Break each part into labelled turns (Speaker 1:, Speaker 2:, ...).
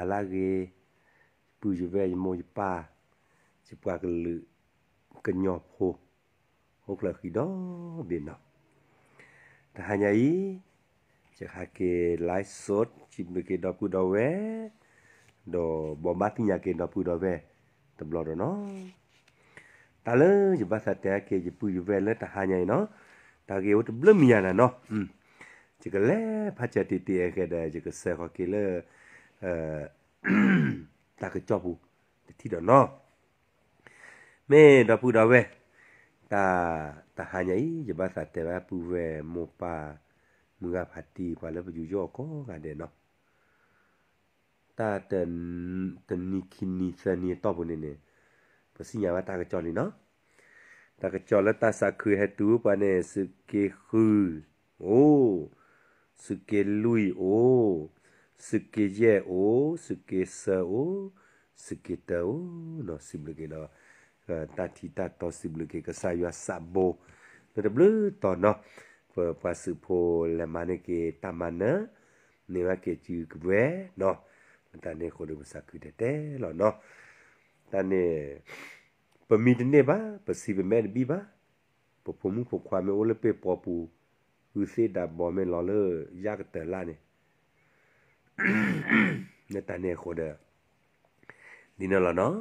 Speaker 1: าลาเกปูจเวยมอยปาสิปากลือกันยอบโฮฮกละคิดอเบนอทหารใหญ่จะหาเกไลฟ์สดจิมเกดอปูดอเวดอบอมบัติยาเกดอปูดอเวตบลอดเนาะตาเลยจะบาสแต่เกจะปูจเวเลยทหารใหญ่เนาะตาเกวตบลมียานะเนาะอืมจะก็แลพัชติเตียเกดจะก็เสขอเกเลยအဲတာကကြောဘူးတိတော့နော်မဲတော့ပူတော့ပဲတာတာဟာညိရပါစာတဲပါပူပဲမောပါမူကဖတ်တီပါလည်းပယူရောကောကတဲ့နော်တာတန်တနိခိနိစနီတော့ဘုန်နေပစီညာဝတာကကြောလီနော်တာကကြောလတာစာခွေဟတူပနဲ့စကေခူโอ้สเกลุยโอ้စကေယေအိုစကေဆာအိုစကေတောနော်စိဘလကေလောတာတီတာတောစိဘလကေကဆာယွာဆာဘိုလဒဘလတောနော်ပါစဖိုလမနကေတမနနေဝကေချူကဘွဲနော်တန်နေခိုလမစကူတဲတဲလောနော်တန်နေပမီတနေပါပစီပမဲဘီပါပပမှုခွာမဲအိုလပေပေါ်ပူဦးစေတာဘောမဲလော်လရကတလာနေနေတာနေခိုဒဒီနလနော်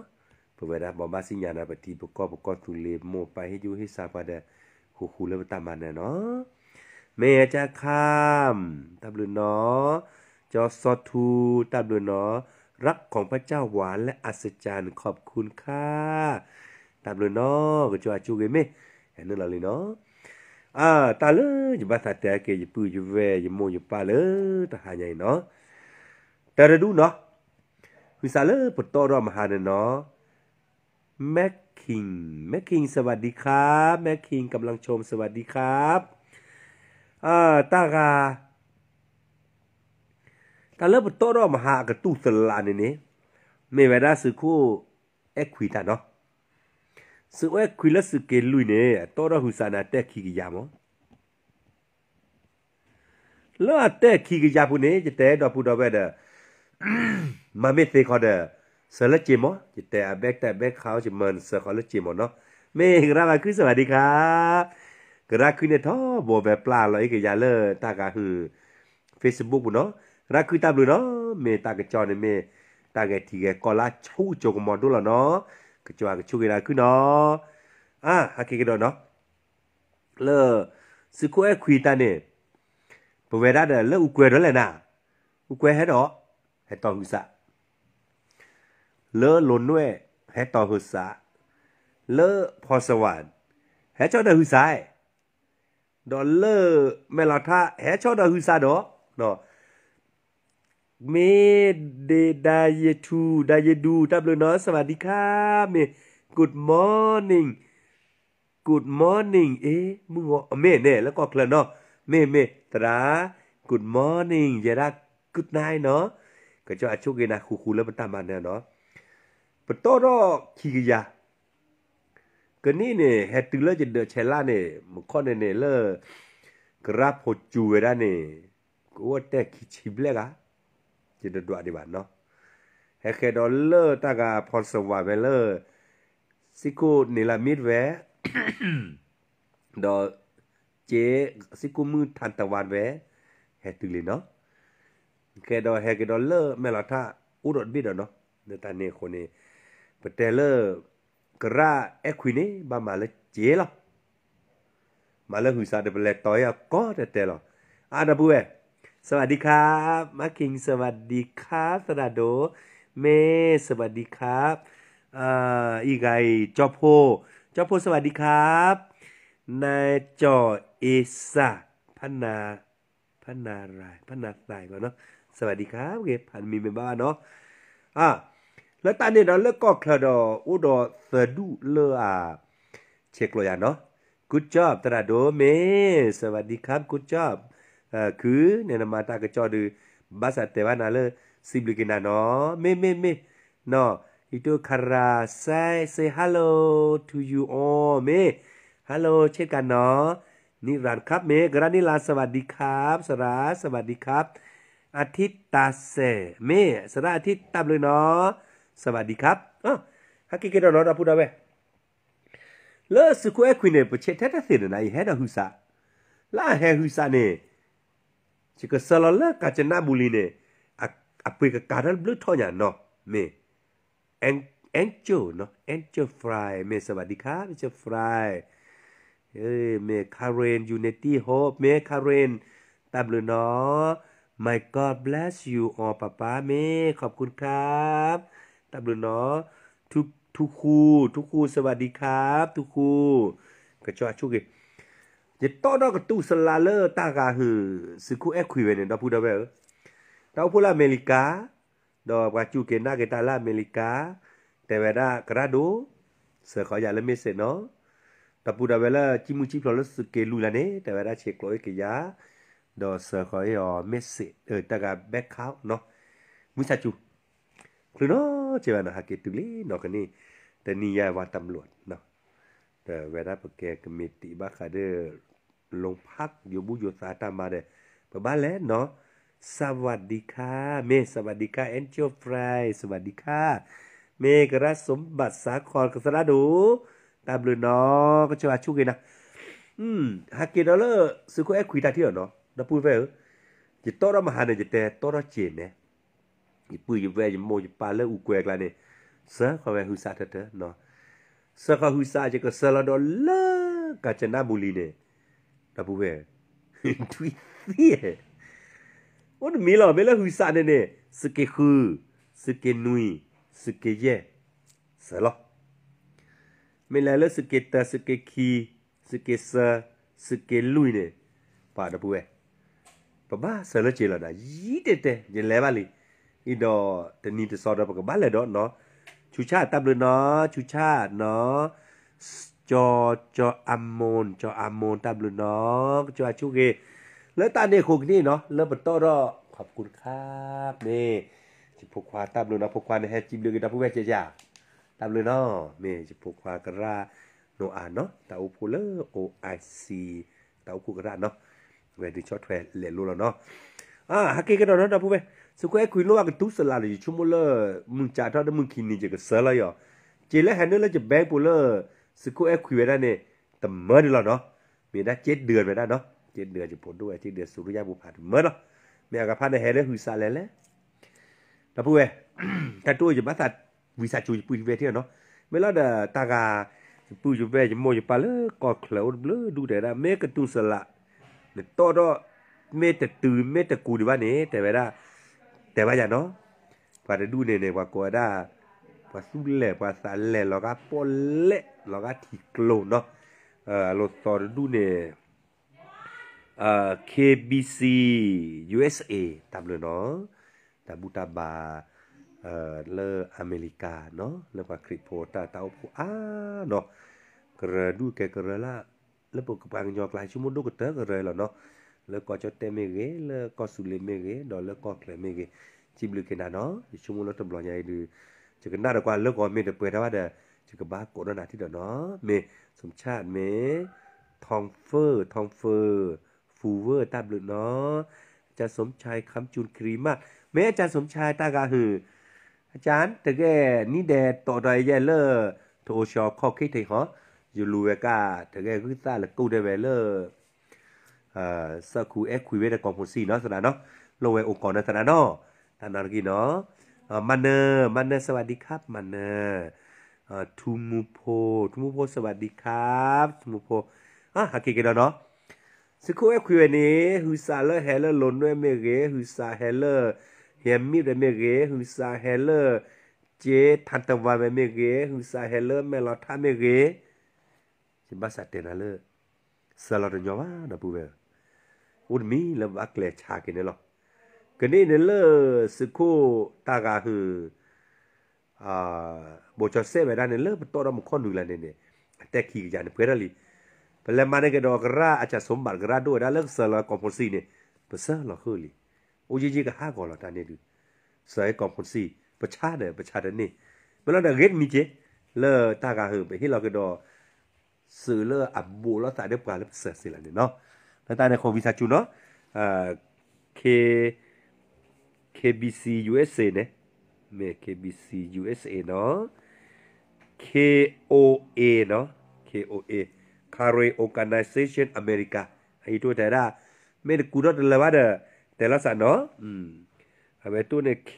Speaker 1: ပဝရဘမစညာနာပတိပကောပကောသူလေမောပဟိဂျူဟိစာပဒခုခုလတမနနော်မေကြခမ်တဘလနော်ကျော်စောသူတဘလနော်รักของพระเจ้าหวานและอัศจรรย์ขอบคุณค่ะตามเลยเนาะก็จะจูเกมเห็นนั่นเลยเนาะอ่าตาเลยจะภาษาแต่เกยจะปูจะแวจะโมจะปาเลยตาหายใหญ่เนาะดต่ระดูเนาะคิซาเลอปตรอมหาเนาะแม็กคิงแม็กคิงสวัสดีครับแม็กคิงกำลังชมสวัสดีครับอ่าตากาตาเลปตรอมหากระตู้สลานเนี่ยไม่เวดาสือคู่เอ็ควิตาเนาะสือเอ็ควิลสึเกลุยเนี่ยตรอหุสานาเตคิกิยามอแล้วเตคิกิยาพูเนี่ยจะเตดอพูดอเวเดอมาไม่ตีคอเดอรเซลจิมอจิตแต่แบกแต่แบกเขาจิเมินเซอร์คอลจิมอเนาะเมฆราคือสวัสดีครับกระคือเนี่ยท่อโบแบบปลาลอยกับยาเลอตากาคือเฟซบุ๊กบุเนาะรักคือตาบลูเนาะเมตากระจอเนี่ยเมตากระทีแกกอลาชูโจกมอนดูละเนาะกระจวากระชูกันคือเนาะอ่ะฮักเกกันเนาะเลอสุโคเอคุยตาเนี่ยปเว้าเดเลออุกเวดแล้วแหละนะอุกเวให้เนาะใฮตองกุสะเลอหลนด้วยใฮตอหุสะเลอพอสวรรค์ใฮ้เจ้าดาหุสายดอเลอเมลาทาแฮชเจ้าดาหุสาดอ เนาะ เมเดดายทูดายดูดับเลยเนาะ สวัสดีครับเม good morning good morning เอ๊ะมึงว่าเมเนี่ยแล้วก็เคลนเนาะ เมเมตรา good morning เย่าได้ good night เนาะကကြောအချုပ်ကေနာခုခုလပတမနဲ့နော်ပတော်တော့ခီကရကနိနေဟက်တူလကျတဲ့ချဲလာနေမခွန်နေနေလေကရာဖို့ချူဝရနေကိုတက်ခီချိဘလကကျတဲ့တော့ဒီပါနော်ဟက်ခေတော်လေတကဖော်စဝဘလေစိကိုနေလာမစ်ဝဲတော့ကျေစိကိုမူထန်တဝါဘဲဟက်တူလေနော်กดอเฮกดอเลอรแม่ละท่าอุดรบิดอเนาะในตาเนคนนี่ยเปเลอรกระเอควินีบามาเลเจลมาเลหุ่ซาเดเปเลตอยก็เดเตลออาดับเวสวัสดีครับมาคิงสวัสดีครับสราโดเมสวัสดีครับอีไกจอโพจอโพสวัสดีครับนายจอเอซาพนาพนาไรพนาตายก่อนเนาะสวัสดีครับเก็บพันมีเมบ้าเนาะอ่าแล้วตอนนี้เราเลิกก็คลอดอุดอสะดุเลออ่เช็คลยอยเนาะกูจอบตราโดเม สวัสดีครับกูจอบเอ่อคือเนี่ยมาตากระจอดูบาสเตวานาเลซิบลิกินาเนาะเมเมเมเนาะอ t ต k a r า say ซ a y hello to ู o อ a อเมฮัลโหลเช็คกันเนาะนี่รันครับเม กรานิลาสวัสดีครับ สราสวัสดีครับอาทิตตาเซเมสระอาทิตตับเลยเนาะสวัสดีครับอ๋อฮักกีเกดอนอพูดเอาไว้เลสุุเอควเนเนปเชตเตเซนนายเฮดาฮุสะลาเฮฮุสะเนี่ยชิกสลลกาจนาบุลีเนี่ยออปกับการันบลูทอยาเนาะเมแองแองโจเนาะแองโจฟรายเมสวัสดีครับเโจฟรายเอ้เมคาเรนยูเนตี้โฮปเมคาเรนตามเลยเนาะ My God bless you all ป้าป้าเมขอบคุณครับตบลุนเนาะทุกทุกคูทุกคูสวัสดีครับ ทุกคูกระจอชุกเกยต้อนกระตู้สลาเลอร์ตากาหือสคูแอคคุยเนี่ยเราพูดได้ไหมเราพูดลอเมริกาดอกกาจูเกน่าเกตาลาอเมริกาแต่เวลากระโดเสือขออย่าละเมเสเนาะแต่พูดได้เวลาจิมูจิพลอสเกลูลาเน่แต่เวลาเช็คโลยเกยาดอเซอร์คอยอเมสซี่เออตากาแบ็คเขาเนาะมิชาจู คือเนาะเจ้าหน้าที่ตุลีเนาะคนนี้ แต่นี่ยาว่าตำรวจเนาะแต่เวลาประกแกก็มีติบัคาเดอร์ลงพักอยู่บุญโยสาตามาเด้ปบ้านแล้วเนาะ สวัสดีค่ะ เมสวัสดีค่ะแอนเจลฟราย สวัสดีค่ะ เมกระสมบัติสาครกษัสริดูตามเรือเนาะก็จะมาชุก่วยนะอืมฮักเกตดอลเลอร์ซื้อคู่แอคคุยตาเที่หรอเนาะดปุยเวจิตอรมหาเนจิตแต่ตอรเจเนจิปุยเวจิโมจิปาเลอุกเวกลาเนเซขอเวหุซาเถอะเนาะเซขอหุซาจิก็เซลดอลกาจนะบุลีเนดปุยเวทุยเสียวันมีหรอไม่ละหุซาเนเนสเกคือสเกนุยสเกเยเซลไม่ละละสเกตาสเกคีสเกซาสเกลุยเนป่าดปุยปะบ้าเสร็จเจละดายีเตเตเยเลบาลีอีดอตะนีตะซอดปะกบ้าเลยดอเนาะ ชูชาตับเลยเนาะ ชูชาเนาะ จอ จออัมโมน จออัมโมนตับเลยเนาะ จอชูเกแล้วตาเนี่ยคงนี่เนาะแล้วปิดต๊ะรอขอบคุณครับนี่จิพกควาตับเลยเนาะพกควาในแฮจิมเดือกันดับผู้แม่เจียตับเลยเนาะนี่จิพกควากระโนอาเนาะตาอุปุเลโอไอซีตาอุปุกระาเนาะဝဲဒီချော့ထွဲလေလို့လောနော်အာဟကေကတော့တော့တပူပဲစကွဲခွေလောကတူးစလာလေချုံမလမွန်ချာတာဒမွန်ခင်းနေကြကဆလာယောကျေလဲဟန်နလဲကြဘဲပူလစကွဲခွေရတဲ့နဲ့တမန်လောနော်မြေဒါ7เดือนပဲနော်7เดือนจะปวดด้วย7เดือนสุริยะบุพาเมื่อเนาะเมียกับพันเฮเลหุซาเลเลแล้วพูดเว้ยแต่ตัวจะมาสัตว์วิสัชจูปุยเวทีเนาะไม่แล้วเดตากาปุยเวจะโมจะปลาเลยกอดเขลาเลยดูแต่ละเมฆกระตุ้นสละเต้อดเมตตื่นเมตกูดีว่านี้แต่ว่าแต่ว่าอย่างเนาะพาดูเนี่ยเนี่ยว่ากูได้ภาษาเล่ภาษาเล่เล้วก็ปนเล่เราก็ทีกโลเนาะเอ่อราต่อดูเนี่ยเอ่อ KBC USA ตามเลยเนาะตามบุตาบาเอ่อเลออเมริกาเนาะเลือกว่าคริปโตตาเต้าปู้อ้าเนาะกระดูแกกระละลปกปังยอกลายชุมดกเตอเลยลรอเนาะแล้วก็จะเตมเกแล้วก็สุเลเมเกดอแล้วก็เคลเมเกจิบลืกกันนะเนาะชุมดตบลอยใหญ่ดูจะกันนดาดกว่าแล้วก็เมเดเปิดทว่าเดจะกับบ้าโกดนาที่เดอเนาะเมสมชาติเม ทองเฟอร์ทองเฟอร์ฟูเวอร์ตาบลึกเนาะจะสมชายคำจุนครีมาเมอาจารย์สมชายตากาหืออาจารย์แต่แกนี่แดดต่อใดแย่เลอโทชอข้อคิดเรอยูรูเวกาถึงแกคือตาหรือกูเดเวเลอร์เอ่อสักคูเอ็กคุยเวตกองพูซีเนาะสนะเนาะลงไวองค์กรนันสนะเนาะท่านนรกีเนาะมันเนอร์มันเนอร์สวัสดีครับมันเนอร์ทูมูโพทูมูโพสวัสดีครับทูมูโพ อ่ะฮักกี้กันเนาะสกูเอ็กคุยเวนี้ฮูซาเลอร์เฮเลอร์ลนดวเมเกฮูซาเฮเลอร์เฮมมี่ด้วเมเกฮูซาเฮเลอร์เจ ทันตะวันเมเกฮูซาเฮเลอร์เมลอท่าเมเกสิบัสเตนาเลสลอดนยวานะพูเวอุนมีลำวักแลชากินเนลอกันนี้เนลอสุโคตากาฮืออ่าบชเซไปด้านเนลอเป็นตัวรำคอนดูแลเนีเนแต่ขี่ยานเพื่อรลีเป็นมาในกระดอกราอาจจะสมบัติกระด้วยด้านเลิกสลอกอมพซีเนี่ยเป็เสือหลอกเฮลีอุจิจิก็ห้าก่อนหลอกตาเนี่ดูสายกอมพซีประชาเนี่ยประชาเนี่ยเมื่อเราได้เรีนมีเจ เลอตากาฮือไปที่เรากระดอสื่อเลออับบูแล้วแต่เดียบกันแล้วเสือสิละเนี่ยเนาะแล้วแต่ในโควิดซาจูเนาะอ่าเค KBC USA เนี่ยเม KBC USA เนาะ KOA เนาะ KOA Kare Organization America ไอ้ตัวแต่ละไม่ได้กูรอดเลยว่าเด้อแต่ละสันเนาะ อืมเอาไปตัวเนี่ย K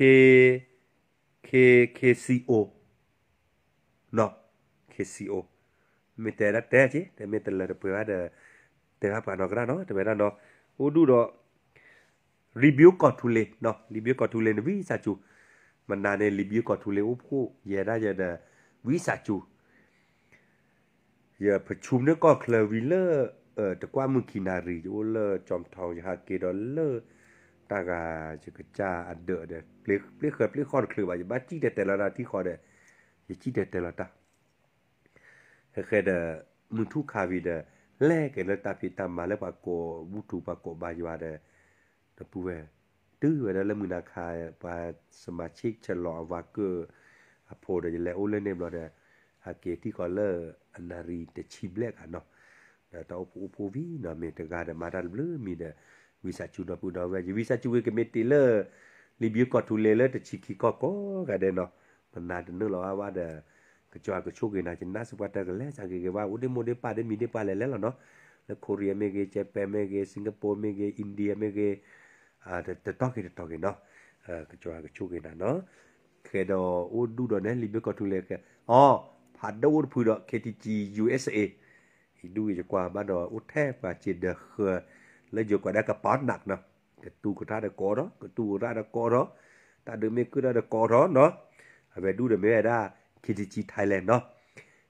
Speaker 1: K KCO เนาะ KCO မေတ္တာတဲ့ချီတမေတ္တာရပွေရတဲ့တရားပါတော့ကနော်တမေတာနော်ဟိုဒူတော့ review ကထူလေနော် review ကထူလေနဝီစာချူမနာနဲ့ review ကထူလေဥဖို့ရရရတဲ့ဝီစာချူရပချုံနကကလဝီလเออตะกว่ามึงกินารีโอเลจอมทองยาเกดอลเลตากาจิกจาอันเดอเดปลิปลิเคยปลิคอนคลือบาจิบาจิเดเตลาที่คอเดยจิเดเตลาตาเคเดมุทุคาวีเดแลกเิลตาพิตามมาแล้วปากโกบุตุปากโกบายวาเดตะปูเวตื้อเวดแล้วมือนาคาปาสมาชิกฉลอวาเกอ์อโพเดจแลโอเลเนมเราเดอาเกติคอลเลอร์อนารีตะชิบแลกอะเนาะแต่ตอปูปูวีเนาะเมตกาเดมาดันเบลมีเดวิสาจูนาปูดาวเววิสาชูเวกเมติเลอร์ลิบิยกอตุเลเลอร์ตะชิกิกโกกะเดเนาะมันนาดนึกเราว่าเดอကကြွားကချိုကေနာချင်နတ်စပတ်တကလဲစာကေကဘာဦးဒီမိုဒီပါဒီမီဒီပါလဲလဲလောနော်လကိုရီးယားမေကေဂျပန်မေကေစင်ကာပူမေကေအိန္ဒိယမေကေအာတတော့ကေတတော့ကေနော်အဲကကြွားကချိုကေနာနော်ခေတော့ဦးဒူတော့နဲလီဘကထူလဲကအော်ဖာဒဝတ်ဖူတော့ KTG USA ဒီဒူရကွာဘာတော့ဦးထဲပါချစ်တဲ့ခေလဲကြွားကပတ်နတ်နော်ကတူကထားတဲ့ကောတော့ကတူရတာကောတော့တာဒမေကရတဲ့ကောတော့နော်အဘယ်ဒူရမေရတာ KTG Thailand เนาะ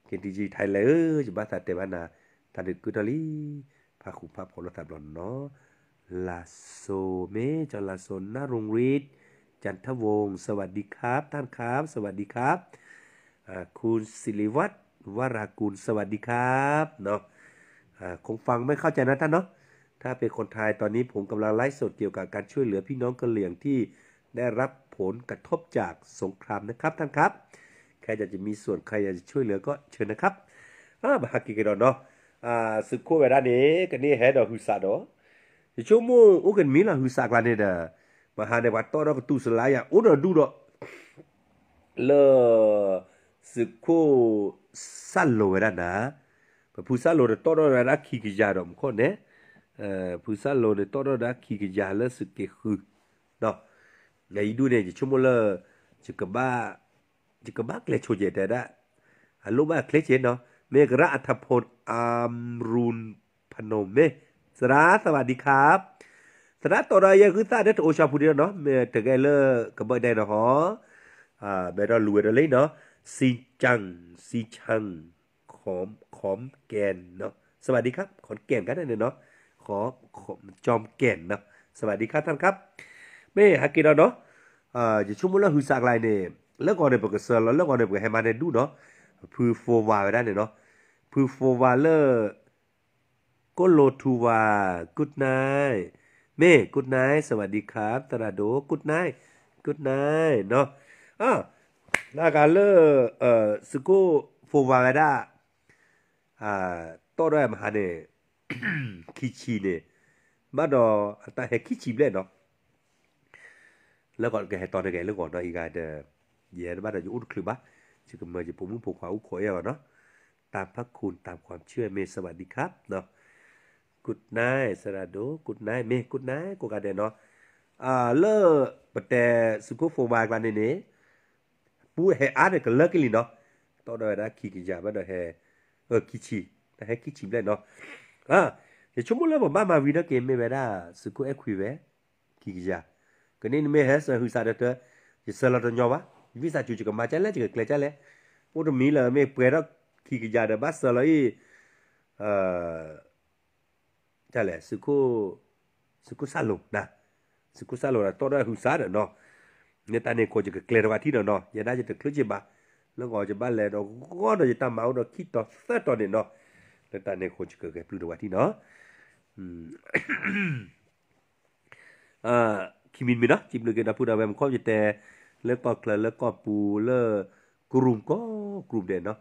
Speaker 1: KTG Thailand เออจุบาสาเตวานาตาดึกกุตอลีพาคุพภาพลองรัฐบาลเนาะ ลาโซเมจลาโซนารงฤทธิ์ จันทวงศ์ สวัสดีครับท่านครับ สวัสดีครับคุณศิริวัตรวรากุลสวัสดีครับเนาะคงฟังไม่เข้าใจนะท่านเนาะ ถ้าเป็นคนไทยตอนนี้ผมกำลังไลฟ์สดเกี่ยวกับการช่วยเหลือพี่น้องกะเหลี่ยงที่ได้รับผลกระทบจากสงครามนะครับท่านครับครอยากจะมีส่วนใครอยากจะช่วยเหลือก็เชิญนะครับอ่าบากิกันเนาะอ่าสุโคเวลานี้กันนี่แฮดอฮุซาดอชั่วโมงโอ้กันมีละฮุซากลานี่เด้อมหาเดวัตตอดอกตุสลายอ่ะโอ้ดอดูดอเลสุโคซัลโลเวลานะပူဆာလိုတော့တော်ရတာခီကကြတော့မခေါ်နဲ့အဲပူဆာလိုတော့တော်ရတာခီကကြလဲစတိခုတော့ငါဤဒူနေချမလချကဘာ jika bakle c เย j ด dada aluma kle เ h e n เ me gra a t h a อ o n amrun phanome สระสวัสดีครับสระตัวเรยังคือซาเดตโอชาพูดีเนาะ เมื่อถึงไอเลอร์กับเบอร์ได้เนาะฮะอ่าไบ่ร์เราวยเลยเนาะ ซีจัง ซีชังขอมขอมแกนเนาะ สวัสดีครับ ขอนแก่นกันได้เนาะขอขอมจอมแก่นเนาะสวัสดีครับท่านครับ เม่ฮักกิ้เราเนาะ อ่า จะชุ่มมุลห่นสากลายเนี่ยแล้วก็เดี๋ยวกเซอร์แล้วก็เดี๋ยวก็ให้มาเดดูเนาะพือโฟวาไปได้เนาะพือโฟวาเลอร์ ก็โลทูวากุดไนเม่กุดไนสวัสดีครับ ตราโดกุดไนกุดไนเนาะอ่ะนาการเลอร์ เอ่อ สกู โฟวาไปได้อ่า ต่อด้วยมาเนี่ยคิชิเนี่ยมาดอแต่เฮคิชิเลยเนาะ แล้วก่อนแกตอนแกเรื่องก่อนเนาะอีกาเดอเย็นบ้านอายุอุ่นคือบ้าชื่อเมื่อจะผมมึงผูกขวาอุ้ข่อเอาเนาะตามพระคุณตามความเชื่อเมสวัสดีครับเนาะกุดนายสระดูกุดนายเมกุดนายกกาเดนเนาะอ่าเลิกปแต่สุขโฟบากันในนี้ปู้เฮอาร์เกเลิกกันเลยเนาะตอนนี้นขี่กิจกรรมเนาเฮเออขีชิแต่ให้กิชิมเลยเนาะ อ่าเดี๋ยวช่วงมื้อเราบบ้านมาวีนักเกมไม่ได้สุขเอควีเว่กิจกรก็นี่เมเฮสหรือซาเดอร์จะสลัดตันยาวะวิสาจูจิกมาจันแล้วจิกเกลจันแล้วพวกมีเลยไม่เปรอะที่กิจาดบัสเลยเอ่อจันแล้วสุโคสุโคซาลุนะสุโคซาลุนะตอนนั้นหุซาเนาะ เนี่ยตาเนี่ยโคจิกเกลว่าที่เนาะอย่าได้จะตึกคลุจิบาแล้วก็จะบ้านแล้วเนาะก็จะตามมาเนาะคิดต่อเสตอนเนี่ยเนาะ เนี่ยตาเนี่ยโคจิกเกลปลุดว่าที่เนาะ อืมอ่าคิมินมินะจิมลูกเกดาพูดเอาไว้มันครอบจิตแต่แล้วก็เคลแล้วก็ปูเลกลุ่มก็กลุ่มเด่นเนาะ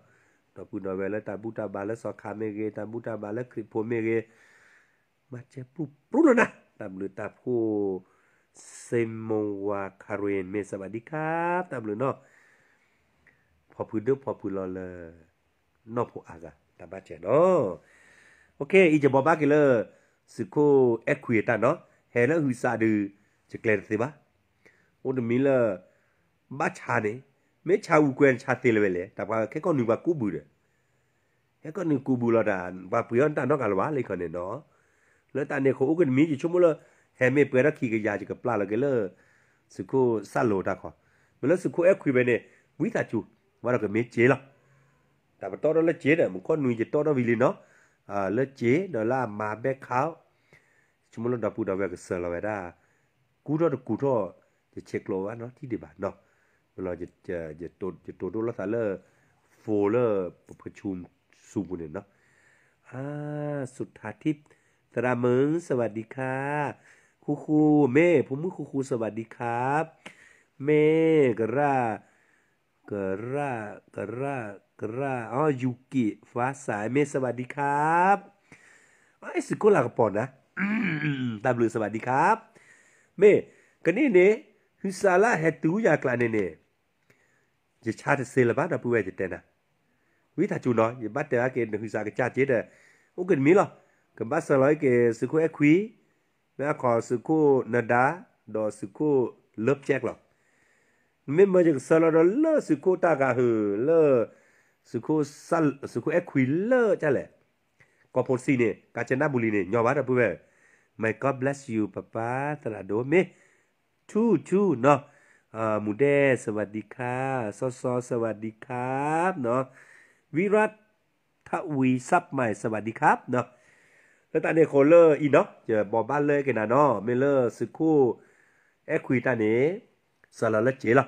Speaker 1: ตปูนอเวลตาบูตาบาแลสอคาเมเกตาบูตาบาแลคริโพเมเกมาเจปุ๊บปุนลนะตามหรือตาผู้เซมโมวาคารเรนเมสวัสดีครับตามหรือเนาะพอพื้นเดือพอพื้นรอเลยนอกผู้อากะตามบ้าเจ็เนาะโอเคอีจะบอกบ้ากันเลยสุโคเอวิเอตาเนาะเฮแล้วฮือซาดือจะเกลนสิบ้าโอ้ดมิเล์ဘာချာတယ်မဲချာဦးကွဲချာတယ်လေလေတပါခဲကောနူပါကူဘူးတယ်ခဲကောနူကူဘူးလာတာဘာပျော်တန်တော့ကလဝါလေခနေနော်လောတန်နေခိုးကမီချွမလဟဲမေပရခီကရာချကပလာလကလေစကိုဆတ်လို့တာခေါ်မလို့စကိုအခွေပဲနဲ့ဝိသာချူဘာတော့ကမေကျေလားဒါပတော်တော်လက်ကျေတယ်မခေါ်နူကြီးတော်တော်ပြီလေနော်အာလက်ကျေဒေါ်လာမာဘက်ခေါချွမလို့ဒပူတော်ဘက်ကဆလာဝဲတာကူတော့ကူတော့ချက်လောပါနော်တိတိပါနော်เราจะจะจะตัวจะตัวดูลัสเลอร์โฟเลอร์ประชุมซูมเนี่ยเนาะอ่าสุดท้ายทิพย์สระมองสวัสดีค่ะครูครูเม่ผมมือครูครูสวัสดีครับเม่กระรกระรากระรากระอ๋อยูกิฟ้าสายเม่สวัสดีครับไอ้สุกุลากระปอนนะตามลือสวัสดีครับเม่กันนี่เนี่ยฮิซาลาแฮตูยากลาเนเน่ ye cha de se la ba da pu we je te na wi ta chu no ye ba te a ke de hu sa ke cha je de o ke mi lo ke ba sa loi ke su ko e khui na ko su ko na da do su ko lớp chek lo mi mo je sa lo do lo su ko ta ga hu lo su ko sal su ko e khui lo cha le ko por si ne ka chen na bu li ne nyo ba da pu we may god bless you papa tra do me tu tu no เอ่อหมูเดสวัสดีค่ะซอซอสวัสดีครับเนาะวิรัตทวีซับใหม่สวัสดีครับเนาะแล้วตาเนโคเลอร์อีเนาะเจอบอบ้านเลยกันนะเนาะเมเลอร์สคูเอควีตาเนสารละเจละ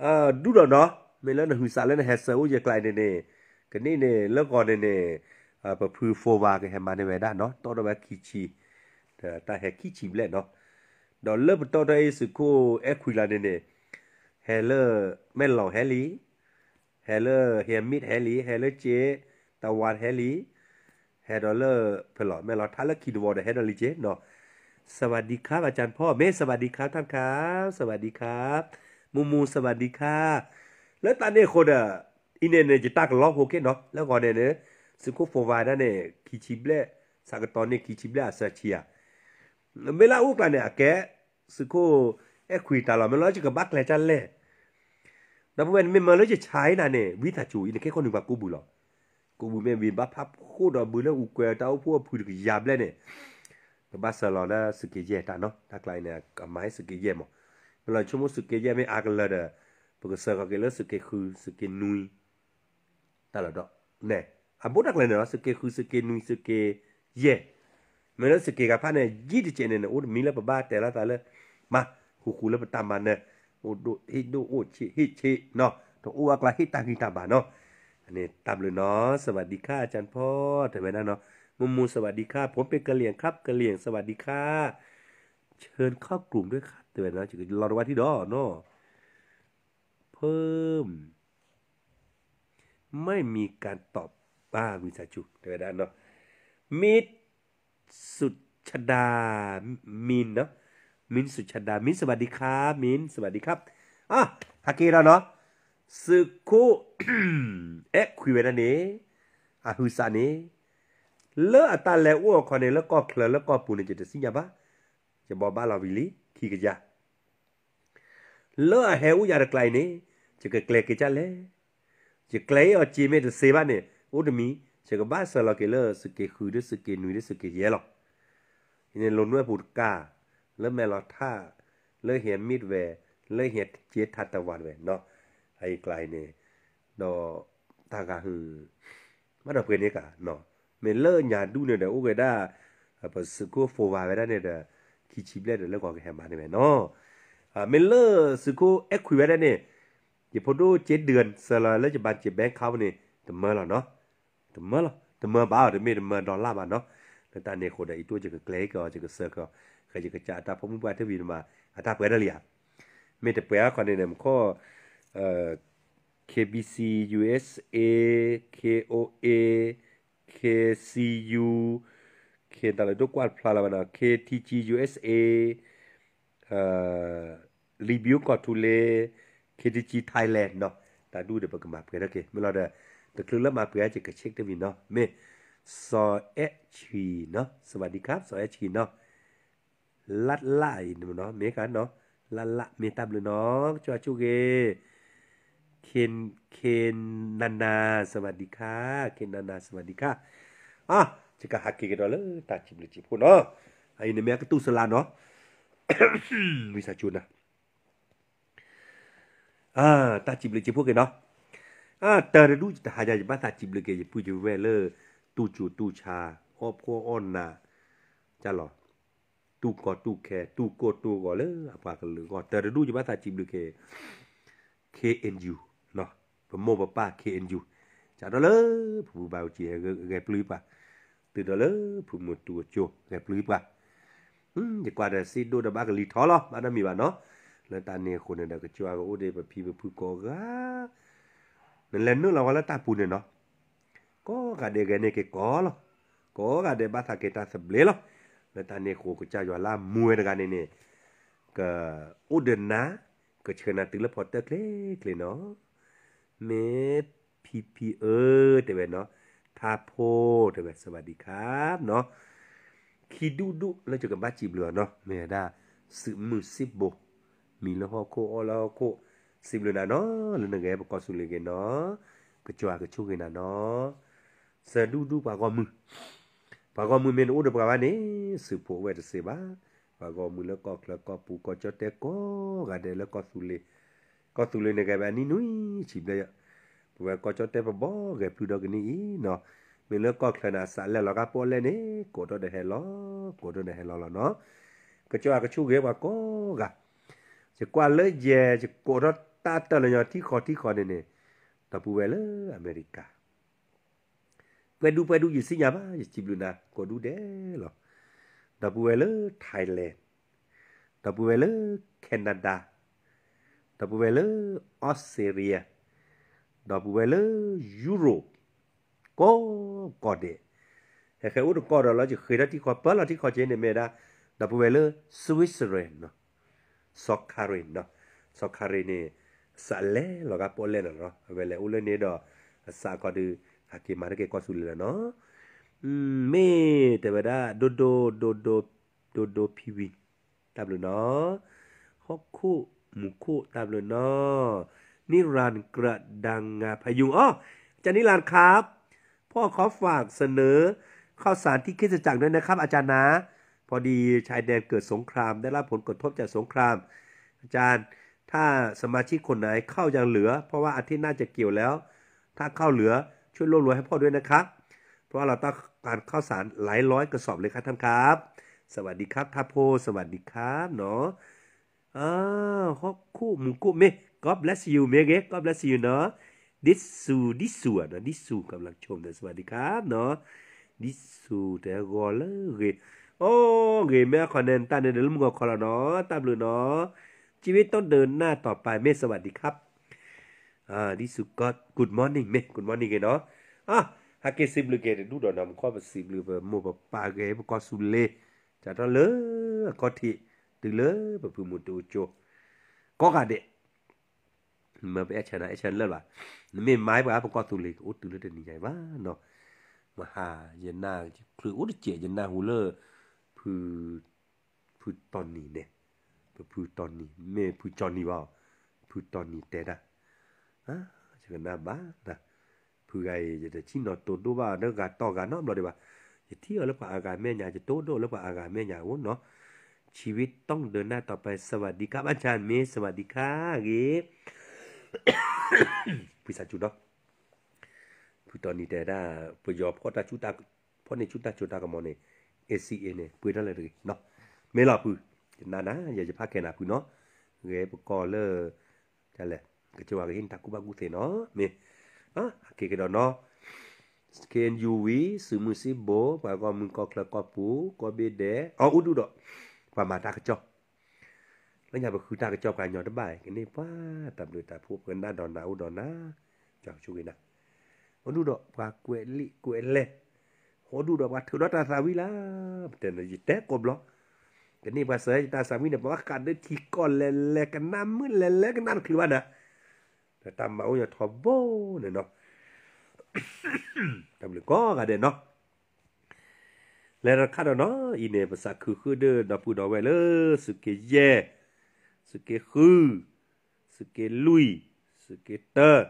Speaker 1: เอ่อดูดอเนาะเมเลอร์นะหุสาเลนะแฮเซอร์อย่าไกลเนเน่กันนี่เน่แล้วก่อนเน่เนเอ่อประพือโฟวากันแฮมาในเวด้าเนาะต้นเบาไวคีชีแต่ตาแฮคีชีแหละเนาะดอลเลอร์ปตอได้สุกูเอควิลาเนเนเฮเลอร์แม่หล่อเฮลีเฮเลอร์เฮมิดเฮลีเฮเลอร์เจตาวานเฮลีเฮดอลเลอร์เพลอแม่หล่อทัลเลคินวอร์เฮดอลลีเจเนาะสวัสดีครับอาจารย์พ่อเมสวัสดีครับท่านครับสวัสดีครับมูมูสวัสดีครับแล้วตอนนี้คนอ่ะอินเนเนจะตักล็อกโฮเกเนาะแล้วก่อนเนี่ยเนอะซึโคฟวานั่นเนี่ยคิชิบเล่สักตอนนี้คิชิบเล่อาซาเชียเวลาอุกลาเนี่ยแกစကိုအခွေတာလာမလို့ချကဘက်လက်ချလဲတော့ဘယ်မမလို့ချချိုင်းနာနေဝိတာချူနေခေခွန်ကကူဘူးလားကူဘူးမဲဝိဘဖပ်ခိုးတော့ဘူးလဲဥကွဲတောက်ဖို့ဖူးရပလဲနေဘာဆလောနာစကီဂျေတာနော်တက်ကလိုင်းနဲ့ကမိုင်းစကီဂျေမောဘလချုံမစကီဂျေမဲအကလဒပကဆာကလစကီခူစကီနူီတာလာတော့နဲအဘုတ်တက်ကလိုင်းနော်စကီခူစကီနူီစကီယေเมื่อสกิกับพันเนี่ยยี่สิบเจนเนี่ยโอ้ดมีแล้วปะบ้าแต่ละตาเลยมาคูคูแล้วปตามมานเนี่ยโอ้ดูฮิดูโอ้ชิฮิชิเนาะถูกอ้วกละฮิตาฮิตาบานเนาะอันนี้ตามเลยเนาะสวัสดีค่ะอาจารย์พ่อแึงไว้นเนาะมุมมูสวัสดีค่ะผมเป็นกะเหลี่ยงครับกะเหลี่ยงสวัสดีค่ะเชิญเข้ากลุ่มด้วยครับแึงไวานะรอดวันที่ดอเนาะเพิ่ม ไม่มีการตอบบ้าวิสาจุแต่ไว้นเนาะมิดสุชดามินเนาะมินสุชดามินสวัสดีครับมินสวัสดีครับอ่ะฮาเกเราเนาะสึคุเอ๊ะคุยเวนันเนอาฮุสานีเลืออัตาแล้วอ้วคอนเนแล้วก็เคลแล้วก็ปูนจะสิยาบ้าจะบอกบ้าเราวิลีขี่กะยาเลือเฮอุยาระไกลเนี่ยจะเกลเกจะเลยจะเกลอจีเมตเซบ้าเนี่ยโอ้ดมีเชกบ้านสลาเกเลอร์สเกคือด้วยสเกนุยด้วยสเกเยลอกันี่ยลนไว้ผุดกาแล้วแมลอท่าแล้วเห็นมีดแหวร์แล้วเห็นเจดทัตตะวันแหวรเนาะไอ้ไกลเนี่ยดอตากาฮือมาดอเพื่อนนี่กะเนาะ เมลเลอร์หยาดูเนี่ยเดี๋ยวโอเคได้แบบสกูโฟว่าไว้ได้เนี่ยเดี๋ยวคีชิบเล่เดี๋ยวแล้วก็แฮมมาเนี่ยเนาะเมลเลอร์สกูเอ็กควิไว้ได้เนี่ยเดี๋ยวพอดูเจ็ดเดือนสลาแล้วจะบานเจ็บแบงค์เขาเนี่ยแต่เมื่อไรเนาะเมื่อเดเมื่อบ่าวเดเมื่อเมื่อดอลลาร์มาเนาะแต่ตอนนี้คนไอ้ตัวจะเกลก็จะเซอร์ก็เคยจะกจายตาผมไปทวีมาอาตาเปิดอะไรอ่ะม่แต่เปิดคนในนมข้อเอ่อ KBC USA KOA KCU เคนตาเลยตัวกวาดพลาลามานะ KTG USA เอ่อรีบิวกอดทูเล KTG Thailand เนาะแต่ดูเดี๋ยวประกาศเพื่อนโอเคไม่รอเดี๋ยวตกลือละมาเปียจะกระเช็คได้มินเนาะเมสอเอชีเนาะสวัสดีครับสอเอชีเนาะลัดไล่เนาะเมกันเนาะละละเมตามเลยเนาะจอจูเกเคนเคนนานาสวัสดีค่ะเคนนานาสวัสดีค่ะอ่ะจะกะหักเกันเลยตาจิบเลยจิบพูเนาะไอ้เนี่ยเม่ยก็ตู้สลาเนาะวิสาจุนนะอ่าตาจิบเลยจิบพูกันเนาะอาตรดูจะหายาจะบัาตาจิบเลยเกจิพูจิเวเลอตูจูตูชาออบโคอ้อนนาจ้าหรอตูกอตูแคตูโกตูกอเลยอะปากันเลยก็ตรดูจะบัาตาจิบเลยเกเคเอ็นยูเนาะผมโมป้าเคเอ็นยูจ้าดอเลยผู้บ่าวจีเกยปล้มปะตื่นรอเลยผู้มตัวโจเกยปล้มปะอืมจะกว่าแต่ซีดูดับบ้ากันลีท้อหรอบ้านมีบ้านเนาะแล้วตาเนี่คนเนี่ยเด็กก็ชัวก็โอ้เดี๋ยบพี่ไปพูดก็นั่นแหละนู่เราก็เลตาปูเนี่ยเนาะก็กะเดกเนี่ยเกาะล่ะก็กะเด็บาสักเกตัสเบลล่ะเล้ตาเนี่ยโคก็จายัวลามวยกันเนี่ยก็อุดหนาก็เชิญนัดตื่ล้พอเตะเล็กเลยเนาะ เมทพีพีเออเทเวนเนาะท่าโพเทเวนสวัสดีครับเนาะ คิดดูดูแล้วจะกับบ้าจีบเหลือเนาะเมื่ดาสืบมือสิบโบมีแล้วพ่อโคอแล้วโคစီဘလနာနော်လနငယ်ပကောဆူလင်ကေနော်ကကြွားကချုကေနာနော်စဒူဒူပါကောမူပါကောမူမင်းအိုးတပကပါနေစူပိုဝဲတစေပါပါကောမူလကောကလကောပူကောချတဲ့ကောဂဒဲလကောဆူလေကောဆူလေနေကေပါနီနွီချိဘလရပူကောချတဲ့ပဘောဂေပူဒကနီနော်မင်းလကောကလနာဆာလဲလကပေါ်လဲနေကိုတော့တဲ့ဟဲလောကိုတော့တဲ့ဟဲလောလောနော်ကကြွားကချုကေပါကောကจะกว่าเลยแย่จะโกรธตาตะลยอที่ขอที่ขอเนี่ยตะปูเวลอเมริกา ไปดูไปดูอยู่สิยาบ้าอยู่จิบลูนาก็ดูเด้หรอตะปูเวลอไทยแลนด์ตะปูเวลอแคนาดาตะปูเวลอออสเตรเลียตะปูเวลอยุโรปก็ก็เดแตแค่อุดก็เราจะเคยได้ที่ขอเปิดเราที่ขอเจนเนี่ยเมด้าตะปูเวลอสวิตเซอร์แลนด์เนาะสกคารินเนาะสกคารินเนี่ยสัะเลลอกาโปเล่นเนาะเวลาอุลเลนี่ดอสาก็ดูอากิมาเกก็สุเลเนาะอืมเมแต่วดาโดโดโดโดโดโดพีวีตามเลยเนาะฮอกคู่หมูคู่ตามเลยเนาะนิรันกระดังงาพยุงอ๋อจานิรันครับ พ่อขอฝากเสนอ ข้าวสารที่คิดจักรด้วยนะครับ อาจารย์นะ พอดีชายแดนเกิดสงคราม ได้รับผลกระทบจากสงคราม อาจารย์ถ้าสมาชิกคนไหนเข้ายังเหลือเพราะว่าอาทิตย์หน้าจะเกี่ยวแล้ว ถ้าเข้าเหลือช่วยรวบรวมให้พ่อด้วยนะครับ เพราะว่าเราต้องการข้าวสารหลายร้อยกระสอบเลยครับท่านครับ สวัสดีครับท่าโพสวัสดีครับเนาะอ๋าคฮอกคู่มุก่เม God bless you เมเก God bless you เนาะดิสูดิสดนะดิสูกำลังชมแต่สวัสดีครับเนาะดิสูแต่กอลเลยโอ้เกมแม่คอนเนนตันเดลมกอคอลเนาะตามเลยเนาะชีวิตต้องเดินหน้าต่อไปเมสสวัสดีครับอ่าดิสุก็กูดมอร์นิ่งเมกูดมอร์นิ่งเนาะอ่ะฮักเกซิบลูเกตดูดอนำข้อปรสิบลูเบโมบปาเกบกอสุเลจัดเลอกอทิตึเลบพูมุตโจ ก็กาเดมาไปแอชนะแอชันเลยว่ะไม่ไม้ปะวกอตุเล โอ้ตึเลเดนใหญ่ว่าเนาะมหาเยนนาคืออุดเจียเยนนาฮูเลอร์พือพือตอนนี้เนี่ยพูตอนนี้เมพูจอนนี่ว่าพูตอนนี้แต่ละอ่ะจะกันนะบ้านะพูไงจะชินนอตัวดูว่าเด็กกาต่อกานน้อมเราดีว่าจะเที่ยวแล้วกาอาการแม่ใหญ่จะโตโดแล้วกาอาการแม่ใหญ่วุ้นเนาะชีวิตต้องเดินหน้าต่อไปสวัสดีครับอาจารย์เมสวัสดีค่ะเก๋พิสจุดเนาะพูตอนนี้แต่ละพ้ดยอพอตาชุดตาพอในชุดตาชุดตากมอเนี่ยเอซีเอเนี่ยพูดนั่นเลยเนาะไม่หลับพู na na ya je pha ken aku no ge po ko le ja le ke chwa ge hin taku ba gu te no me ha ke ke do no ken yu wi su mu si bo pa ko mun ko kla ko pu ko be de o u du do pa ma ta ke cho แล้วอย่าไปคือตากระจอกกันยอดบ่ายกันนี่ป้าตับเลยตับพวกกันหน้าดอนหนาวดอนนะကြောက်ချူနေနာဟောဒုတော့ဘာကွယ်လိကွယ်လဲဟောဒုတော့ဘာထူတော့တာသာဝီလားတဲ့နေတက်ကောဘလောกันนี่ภาษาตาสามีเนี่ยบอกว่าการได้ที่ก่อนแลๆกันน้ำมือแลๆกันน้ำคือว่านะแต่ตามมาอุย่าทอโบเนี่ยเนาะทำเลยก็กันเนาะแล้วคาดเนาะอีเนี่ยภาษาคือคือเดินดาพูดเอาไว้เลยสเกเยสเกคือสเกลุยสเกเตอร์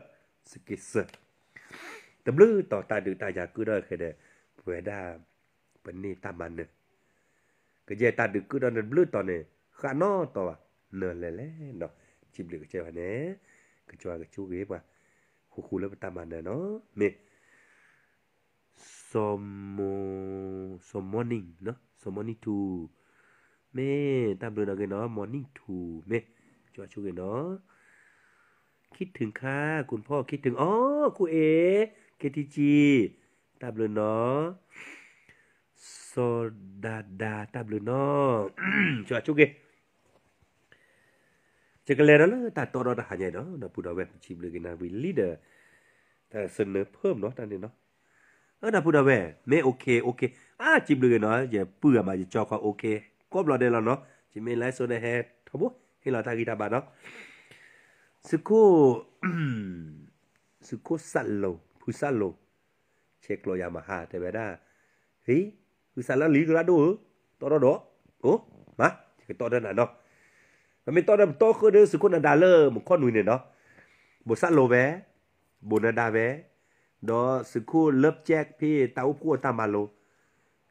Speaker 1: สเกเซตำลือต่อตาดูตาอยาคือได้แค่เด้เวด้าเป็นนี่ตามันเนี่ยก็เจตัดึกก็โดนบลื้อตอนนี้ขานอตอวะเนินเล่เนาะชิบเหลืก็เจ้าเนี่ยก็จวนก็ชูเก็บว่าคู่คู่แล้วไปตามมาเนาะ เมื่อสมุสมมอร์นิ่งเนาะสมมอร์นิ่งทู เมื่อตามเรื่องอะไรเนาะ มอร์นิ่งทู เมื่อจวนชูเก็บเนาะ คิดถึงค่าคุณพ่อคิดถึงอ๋อคุณเอเกทีจีตามเรื่องเนาะ so da tablu no cho chú ghê chỉ cần lên đó là ta to đó là hà nhảy đó là bù đào về chìm được cái nào vì leader ta sân nữa phơm nó ta nên nó ở ờ, là bù đào về mẹ ok ok à chìm được cái nó giờ bừa mà giờ cho qua ok có lo đây là nó chỉ mình lấy số này hết thằng bố hay là ta ghi ta bà đó sự cố sự cố sạt lầu phù sạt lầu check lo yamaha thế bé đó hí လူဆာလလီကရာဒိုတော်တော်တော့ဟိုမာဒီတော်တယ်နော်မမတော်တော့ခုဒစခုနဒါလမခွန်ဝင်နေနော်ဘဆလိုပဲဘုန်ဒါပဲတော့စခုလပ်ချက်ပြီးတောက်ဖို့တမလို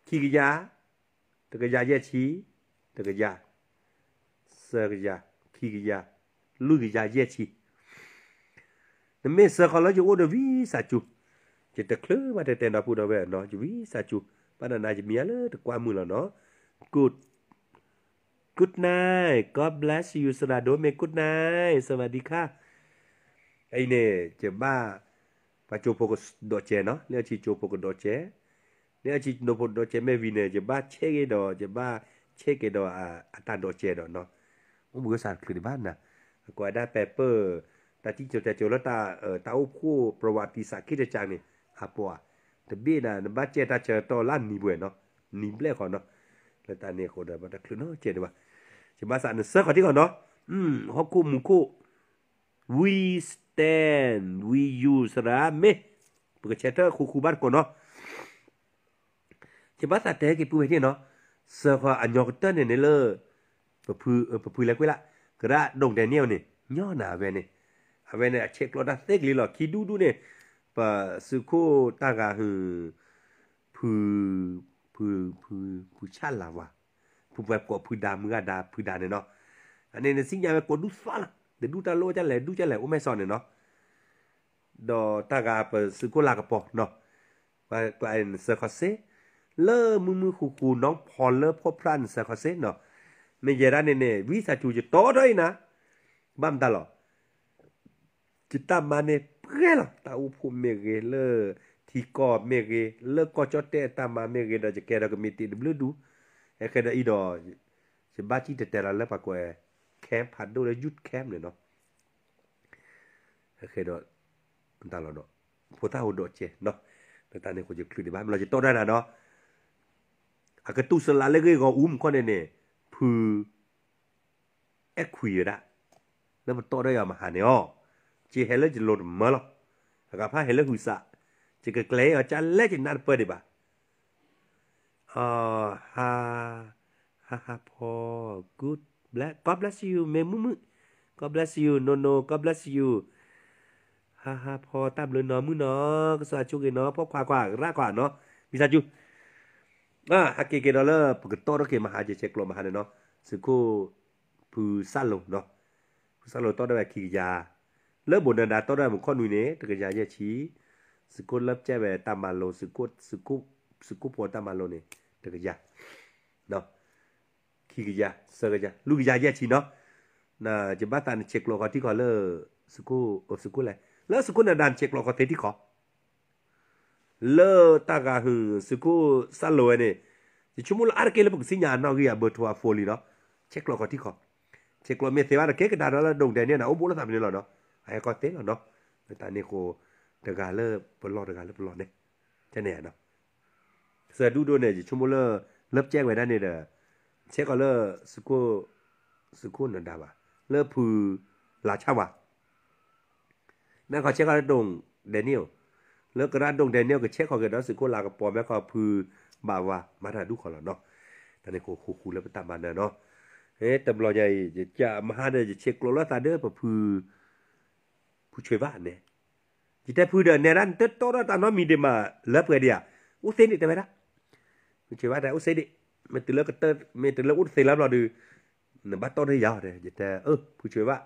Speaker 1: ခီကရတကရရဲ့ချီတကရစကရခီကရလူကရရဲ့ချီနမေစခလဂျိုဒဗီစာချူจิตตะคลือมาแต่แต่นาพูดเอาไว้เนาะอยู่วิสาจูั้นนาจจะมีอะไรแต่ความมือเราเนาะ good good night God bless you สระโดเม good night สวัสดีค่ะไอเน่เจ็บบ้าปะโจโปกโดเจเนาะเนี่ยชิโจโปกโดเจเนี่ยชิโนโปโดเจไม่วินเน่เจ็บบ้าเชกดอเจ็บบ้าเชกดออาอาตานโดเจดอเนาะมมือสารคือในบ้านนะกว่าได้เปเปอร์แต่ที่เจ้าแต่เจ้แล้วตาเอ่อตาอู้คู่ประวัติศาสตร์คิดจางเนี่ยอาปัวဘေနာဘတ်ဂျက်တာချတော်လာနီဘွေနော်နီဘလက်ခေါ်နော်လက်တန်နေခေါ်တယ်ဘာတခလနော်ကျေတယ်ဘာချမဆန်ဆခေါ်တိခေါ်နော်อืมဟကုမကို we stand we use ရာမေပကချက်တခုခုဘတ်ကိုနော်ချမဆန်တဲကိပူဟိနေနော်ဆခအညောတန်နေနေလေပပူပပူလက်ကွေလာကရဒုံတဲ့နေနေညောနာပဲနေအဝဲနေအချက်ကလောတာသိကလေးလောခီဒူဒူနေပစုခိုတာကဟူဖူဖူဖူဖူချလာဝါဖူပဲကောဖူဒါမကဒါဖူဒါနေနော်အနေနဲ့စိညာပဲကိုဒုစွာလာဒဒူတာလိုကြလဲဒူကြလဲအမဲဆောင်းနေနော်ဒေါ်တာကပစုခိုလာကပေါ်နော်ဘာကလိုင်းစခဆေလေမူမူခုခုနောင်းဖော်လေဖော်ဖရန်စခဆေနော်မေဂျရာနေနေဝီစာချူချတော်တိုင်းနာဘမ်တလောจิตตามาเนเพื่อหลักตาอุพูเมเรเลอที่กบเมเรเลอก็จอเตตามาเมเรดาจะแกดากมีติดบลูดูไอคดาอีดอจะบ้าจีแต่แต่ละแล้วปากแวแคมผัดดูแล้วยุดแคมเลยเนาะเอเคดอตาเราเนาะโพตาวโดเจเนาะตาเนี่ยคนจะคลื่นในบ้านเราจะโตได้นะเนาะอากตู้สลาเล็กๆก็อุ้มข้อเนี่ยพือแอคคุยอ่ะแล้วมันโตได้ยามาหาเนี่ยจีเฮลจิโลดมาลอกะพาเฮลหุสะจีกะเกลอจัลเลจินาเปดิบะอ่าฮาฮาฮาพอ good bless god bless you เมมุมุ god bless you no no god bless you ฮ่าฮ่าพอตับเลยเนาะมึงเนาะก็สาจุกเนาะพอควาควารากว่าเนาะมีสาจุอ่าฮักเกเกดอลเลอร์ปกติตัวเกมหาเจเจกลมหาเนาะสึโคผู้ซาลงเนาะผู้ซาลงตัวได้แบบขี้ยาလေဘုန်နာတော်ရမခွန်နွေနေတကကြရဲ့ချီစကုလပ်ကျပဲတမလုံးစကုစကုစကုပေါ်တမလုံးနေတကကြနော်ခီကကြစကကြလူကကြရဲ့ချီနော်နာဂျဘတန်ချက်ကလောကတိခေါ်လေစကုစကုလေလေစကုနဒန်ချက်ကလောကတိခေါ်လေတကဟူစကုဆလောနေဒီချမူလအာကေလပုကစညာနော်ကြီးဘထွာဖိုလီနော်ချက်ကလောကတိခေါ်ချက်ကလောမေသေဝရကေကဒါရလာဒုံဒန်နေနော်ဘိုလသမင်းလောနော်ไอ้ก็เต้นเนาะแต่ในโคเดกาเลอร์บลรอดเดกาเลอร์บลรอดเนี่ย จะแน่เนาะ เสือดูดูเนี่ยชุมโมเลอเลิบแจ้งไว้ได้เนี่ยเช็คก็เลอรสกู สกูนันดาบะเลิบพูอลาชาวะนั่นเขาเช็คกระดงเดนิลเลิบกระดงเดนิลก็เช็คขอเกิดสกูลากระปอแม่ขอพูอบาวะมาดาดูเขาหล่อเนาะแต่ในโคคูแล้วไปตามมาเนาะเฮ้ยตำรวจใหญ่จะมาหาเด้อจะเช็คกลัวตาเด้อปะพืผู้ช่วยบ้านเนี่ยจิตใจผู้เดินเนี่ยนั่นเติร์โตแล้วตอนนั้นมีเดมาเลิฟเลยเดียอุเซนดิแต่ไม่ละผู้ช่วยบ้านแต่อุเซนดิมันตื่นเลิกก็เติร์มันตื่นเลิกอุเซนแล้วเราดูนึ่งบ้านโตได้ยาวเลยจิตใจเออผู้ช่วยบ้าน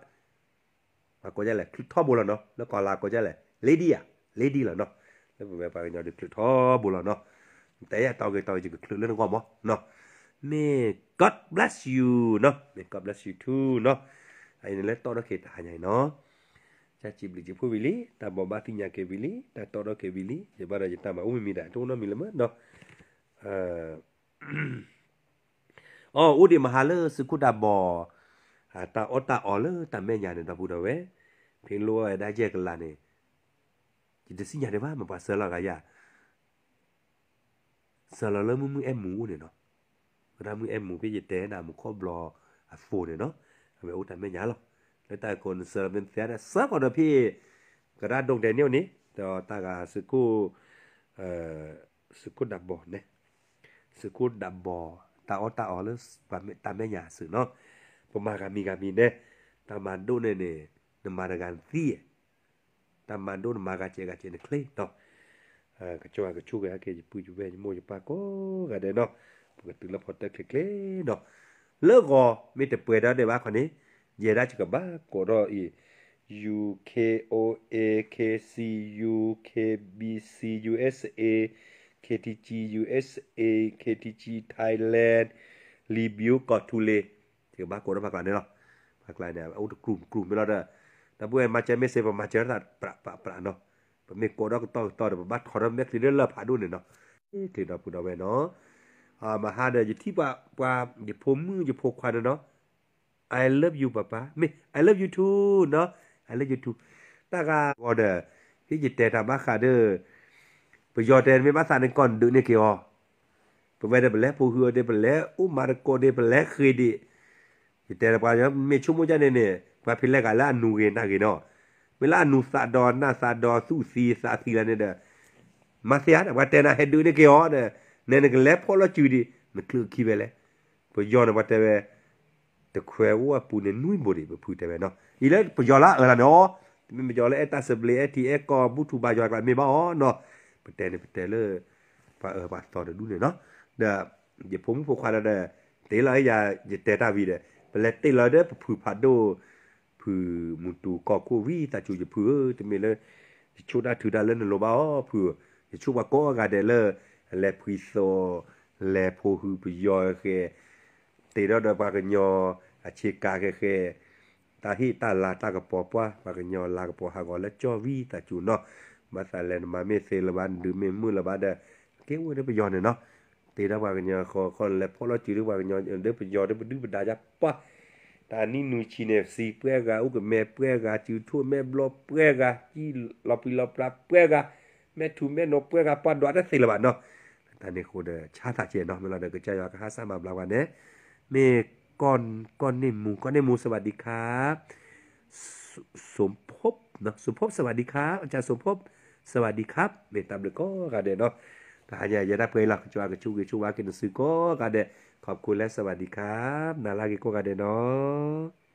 Speaker 1: มาก็จะแหละคลิกท่อบุหรี่เนาะ แล้วก็ลาก็จะแหละเลดี้อะเลดี้เหรอเนาะ แล้วไปไปเนี่ยเด็กคลิกท่อบุหรี่เนาะ แต่ตอนเกิดตอนจะคลิกเรื่องความมั้งเนาะ May God bless you เนาะ May God bless you too เนาะ ไอ้นี่เล็กโตนักเขตหายใหญ่เนาะ chachi bli jipu bili ta bomba tinya ke bili ta toro ke bili je bara je tama umi mira to no milama no oh udi mahala sukuda bo ta ota ole ta menya ne da buda we phin lo da je kala ne je de sinya de ba ma pa sala ga ya sala lo mu mu em mu ne no ra mu em mu pe je te na mu kho blo a fo ne no abe ota menya lo แล้ยตาคนเซอร์เป็นเสียนะซักก่อนนะพี่กระดานดงแดเนีิลนี้ต่อตากาสกูเอ่อสกูดับบอเนี่ยสกูดับบอตาออตาออแล้วตาแม่หยาสื่อเนาะผมมากามีกามีเนี่ยตามาดูเนี่ยเนี่ยนมาดการตีตามาดูนมากาเจกาเจเนี่ยเคลเนาะอก็ะจวยกระชูกระเกะพูดจะเวนจะโมจะปาโกกระเดเนาะปกติแล้วพอเตะเคลเนาะเลิกก็ม่แต่เปื่อยได้เดี๋ยวว่าคนนี้ย e da chika ba ko r u k o a k c u k b c u s a k t g u s a k t g thailand รีบิวกอ o t to l ถือมาโกรมากลายเนาะมากลายเนี่ยเอากลุ่มกลุ่มไปแล้วเด้อแต่พวกไอ้มาเจอไม่เซฟมาเจอระดับปะปะปะเนาะไม่โกรก็ต้องต่อเดี๋ยวบัตรขอรับแม็กซ์เรื่องละผ่าดูเนี่ยเนาะถือเราพูดเอาไว้เนาะอ่ามาหาเดี๋ยวที่ว่าว่าอยู่พมืออยู่พกควันเนาะ I love you papa မေ I love you too နော် I love you too ตากาออเดอร์พี่จิตเตตามาคาเดอร์ปยอเตนไม่มาสานก่อนดึกนี่เกียวปเวเดเปลพูฮือเดเปลอุมารโกเดเปลคือดิจิตเตตาปายเมชุมุจาเนเนปาพิเลกาลานูเกนาเกเนาะเวลานูสะดอนนาสะดอสู้ซีสะซีละเนเดมาเสียนะว่าเตนาเฮดูนี่เกียวเนเนกเลพอลจูดิมันคือคีเวเลปยอนว่าเตเวတခွဲဝအပူနေနွိမိုရီပဖူတယ်ပဲနော်ဤလဲပကြော်လာအဲ့လားနော်မပကြော်လဲအတဆပလေအတီအကောဘူးထူပါကြော်ကမေပါဟောနော်ပတဲနေပတဲလေပါအပါတော်တူးနေနော်ဒါဒီပုံဖို့ခွာတဲ့တေလာရရတဲတာပြီးတယ်ဘလက်တေလာတဲ့ဖူဖာတော့ဖူမူတူကောကိုဝီတာချူဖူတမေလဲချိုတာထူတာလဲနော်ပါဟောဖူချိုပါကောကတဲ့လဲလဲဖူဆိုလဲဖိုဟူပြောခဲတေရဒပါကညောအချိကာခေခေတာဟိတာလာတာကပေါ်ပွားပါကညောလာကပေါ်ဟာကောလဲကြော်ဝီတချူနော်မဆာလန်မမေဆေလဘန်ဒူမေမူလဘဒကေဝရပယောနေနော်တေရပါကညောခေါ်ခေါ်လဲဖောလတီရပါကညောဒေပယောဒေပဒူပဒါကြပါတာနီနူချီနေစီပွဲကဥကမဲပွဲကချူထုမဲဘလော့ပွဲကကြီးလော်ပီလော်ပလာပွဲကမဲထူမဲနော်ပွဲကပတ်တော့တဲ့ဆေလဘန်နော်တန်နေခိုးတဲ့ချားတာကျဲနော်မလို့တဲ့ကြကြရကဟာဆာမဘလာကနဲ့เมฆก้อนก้อนเนมูก้อนเนมูสวัสดีครับ สมภพเนาะสมภพสวัสดีครับ อาจารย์สมภพสวัสดีครับ เมตตามเลยก็กาเดเนาะกาอย่าอยะาได้เลยหลักจวากระชูกระชูวากินซื้อก็กาเด้ขอบคุณและสวัสดีครับนาลากิโกกาเดเนาะ